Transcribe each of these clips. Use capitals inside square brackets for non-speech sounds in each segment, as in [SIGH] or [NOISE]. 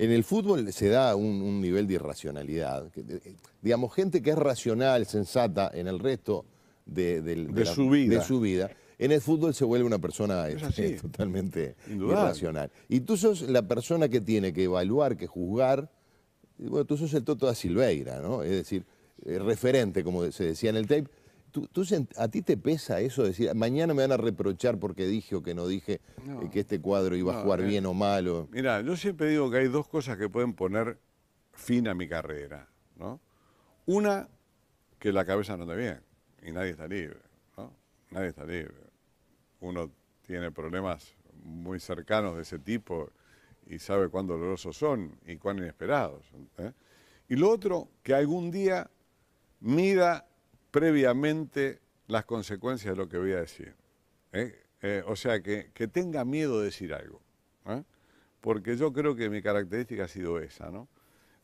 En el fútbol se da un, nivel de irracionalidad. Eh, digamos, gente que es racional, sensata en el resto de, su vida. en el fútbol se vuelve una persona este, totalmente irracional. Y tú sos la persona que tiene que evaluar, que juzgar. bueno, tú sos el Toto da Silveira, ¿no? Es decir, eh, referente, como se decía en el tape, ¿Tú, tú, a ti te pesa eso? Decir, mañana me van a reprochar porque dije o que no dije eh, que este cuadro iba a jugar eh, bien o mal. Mira, yo siempre digo que hay dos cosas que pueden poner fin a mi carrera. ¿no? Una, que la cabeza no te bien y nadie está libre. ¿no? Nadie está libre. Uno tiene problemas muy cercanos de ese tipo y sabe cuán dolorosos son y cuán inesperados. ¿eh? Y lo otro, que algún día mida previamente las consecuencias de lo que voy a decir. ¿eh? Eh, o sea, que, tenga miedo de decir algo. ¿eh? Porque yo creo que mi característica ha sido esa, ¿no?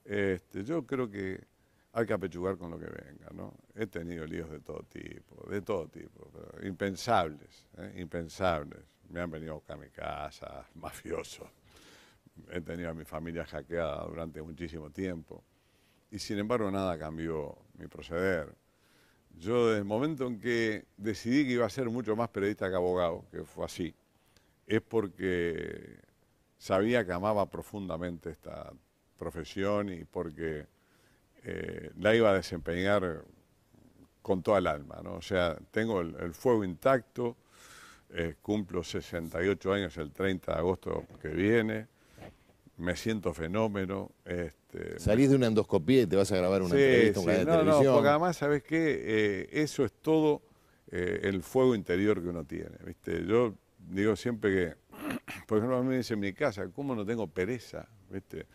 Este, yo creo que hay que apechugar con lo que venga, ¿no? He tenido líos de todo tipo, de todo tipo, impensables, impensables. Me han venido a buscar mi casa, [LAUGHS] mafiosos. He tenido a mi familia hackeada durante muchísimo tiempo. Y sin embargo, nada cambió mi proceder yo desde el momento en que decidí que iba a ser mucho más periodista que abogado, que fue así, es porque sabía que amaba profundamente esta profesión y porque eh, la iba a desempeñar con toda el alma. ¿no? O sea, tengo el, fuego intacto, eh, cumplo 68 años el 30 de agosto que viene, me siento fenómeno. Este, Salís de una endoscopía y te vas a grabar una entrevista, sí, una televisión. No, porque además, ¿sabes qué? Eh, eso es todo eh, el fuego interior que uno tiene. ¿viste? Yo digo siempre que, [CLEARS THROAT] por ejemplo, a mí me dice en mi casa, ¿cómo no tengo pereza ¿viste?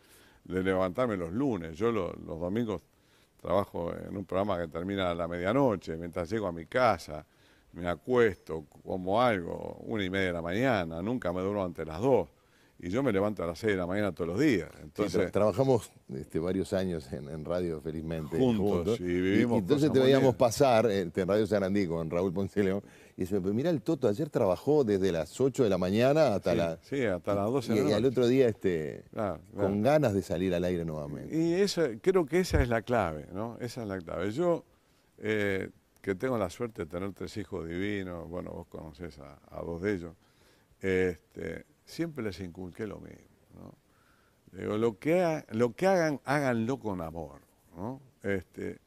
de levantarme los lunes? Yo los domingos trabajo en un programa que termina a la medianoche, mientras llego a mi casa, me acuesto, como algo, una y media de la mañana, nunca me antes de las dos y yo me levanto a las 6 de la mañana todos los días. Entonces, trabajamos este, varios años en, radio, felizmente. Juntos, y vivimos. Y, entonces te veíamos pasar este, en Radio San Sarandí con Raúl Ponce León. Y dice, mira el Toto, ayer trabajó desde las 8 de la mañana hasta hasta las 12 de la noche. Y al otro día este, con ganas de salir al aire nuevamente. Y eso, creo que esa es la clave, ¿no? Esa es la clave. Yo, eh, que tengo la suerte de tener tres hijos divinos, bueno, vos conocés a, a dos de ellos, este, siempre les inculqué lo mismo. ¿no? Digo, lo que, lo que hagan, háganlo con amor. Este,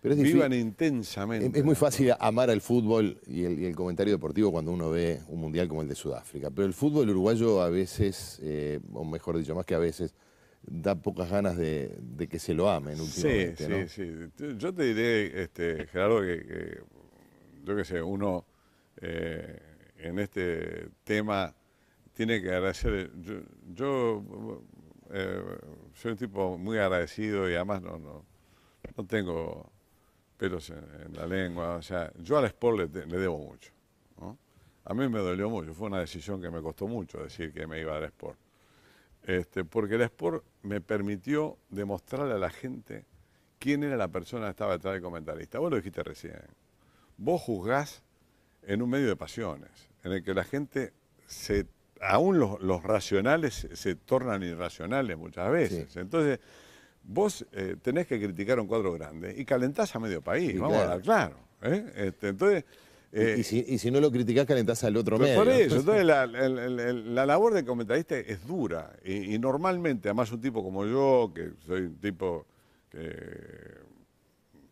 pero vivan intensamente. Es, muy fácil amar al fútbol y el, comentario deportivo cuando uno ve un mundial como el de Sudáfrica. Pero el fútbol uruguayo a veces, eh, o mejor dicho, más que a veces, da pocas ganas de, que se lo amen últimamente. Sí, sí, sí. Yo te diré, este, Gerardo, que, yo qué sé, uno eh, en este tema tiene que agradecer. Eh, yo, eh, soy un tipo muy agradecido y además no, no, tengo pelos en, la lengua. O sea, yo al sport le, debo mucho. A mí me dolió mucho. Fue una decisión que me costó mucho decir que me iba al sport. Este, porque el sport me permitió demostrarle a la gente quién era la persona que estaba detrás del comentarista. Vos lo dijiste recién. Vos juzgás en un medio de pasiones, en el que la gente se aún los, racionales se tornan irracionales muchas veces. Entonces, vos eh, tenés que criticar un cuadro grande y calentás a medio país, vamos a dar claro. ¿eh? Este, entonces. Eh, y, si, no lo criticás, calentás al otro medio. Por eso, [LAUGHS] entonces la, labor de comentarista es dura. Y, y, normalmente, además un tipo como yo, que soy un tipo que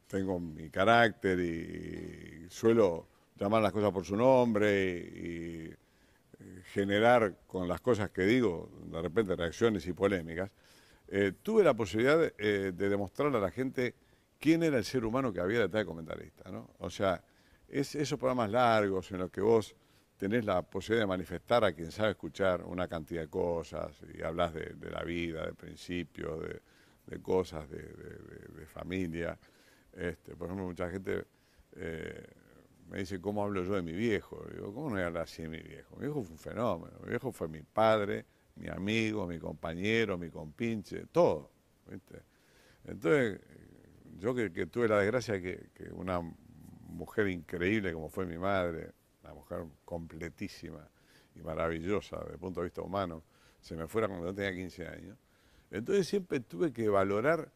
tengo mi carácter y, suelo llamar las cosas por su nombre y generar con las cosas que digo, de repente reacciones y polémicas, eh, tuve la posibilidad eh, de, demostrarle a la gente quién era el ser humano que había detrás de comentarista. O sea, es esos programas largos en los que vos tenés la posibilidad de manifestar a quien sabe escuchar una cantidad de cosas y hablas de, la vida, de principios, de, cosas, de, familia. Este, por ejemplo, mucha gente eh, me dice, ¿cómo hablo yo de mi viejo? digo, ¿cómo no voy a hablar así de mi viejo? Mi viejo fue un fenómeno. Mi viejo fue mi padre, mi amigo, mi compañero, mi compinche, todo. Entonces, yo que, tuve la desgracia que, que una mujer increíble como fue mi madre, una mujer completísima y maravillosa desde el punto de vista humano, se me fuera cuando yo tenía 15 años. Entonces siempre tuve que valorar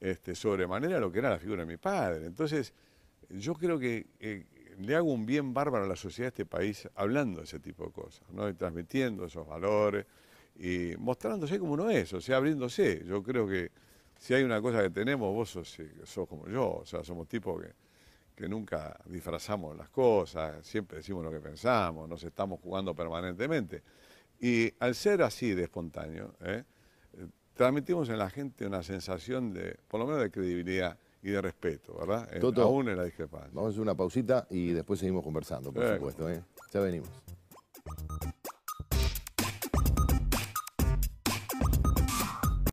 este, sobremanera lo que era la figura de mi padre. Entonces, yo creo que le hago un bien bárbaro a la sociedad de este país hablando de ese tipo de cosas, ¿no? Y transmitiendo esos valores y mostrándose como uno es, o sea, abriéndose. Yo creo que si hay una cosa que tenemos, vos sos, eh, como yo, o sea, somos tipos que, que nunca disfrazamos las cosas, siempre decimos lo que pensamos, nos estamos jugando permanentemente. Y al ser así de espontáneo, ¿eh? Eh, transmitimos en la gente una sensación de, por lo menos de credibilidad y de respeto, ¿verdad? Toto, Aún en la discrepancia. Vamos a hacer una pausita y después seguimos conversando, por supuesto. ¿eh? Ya venimos.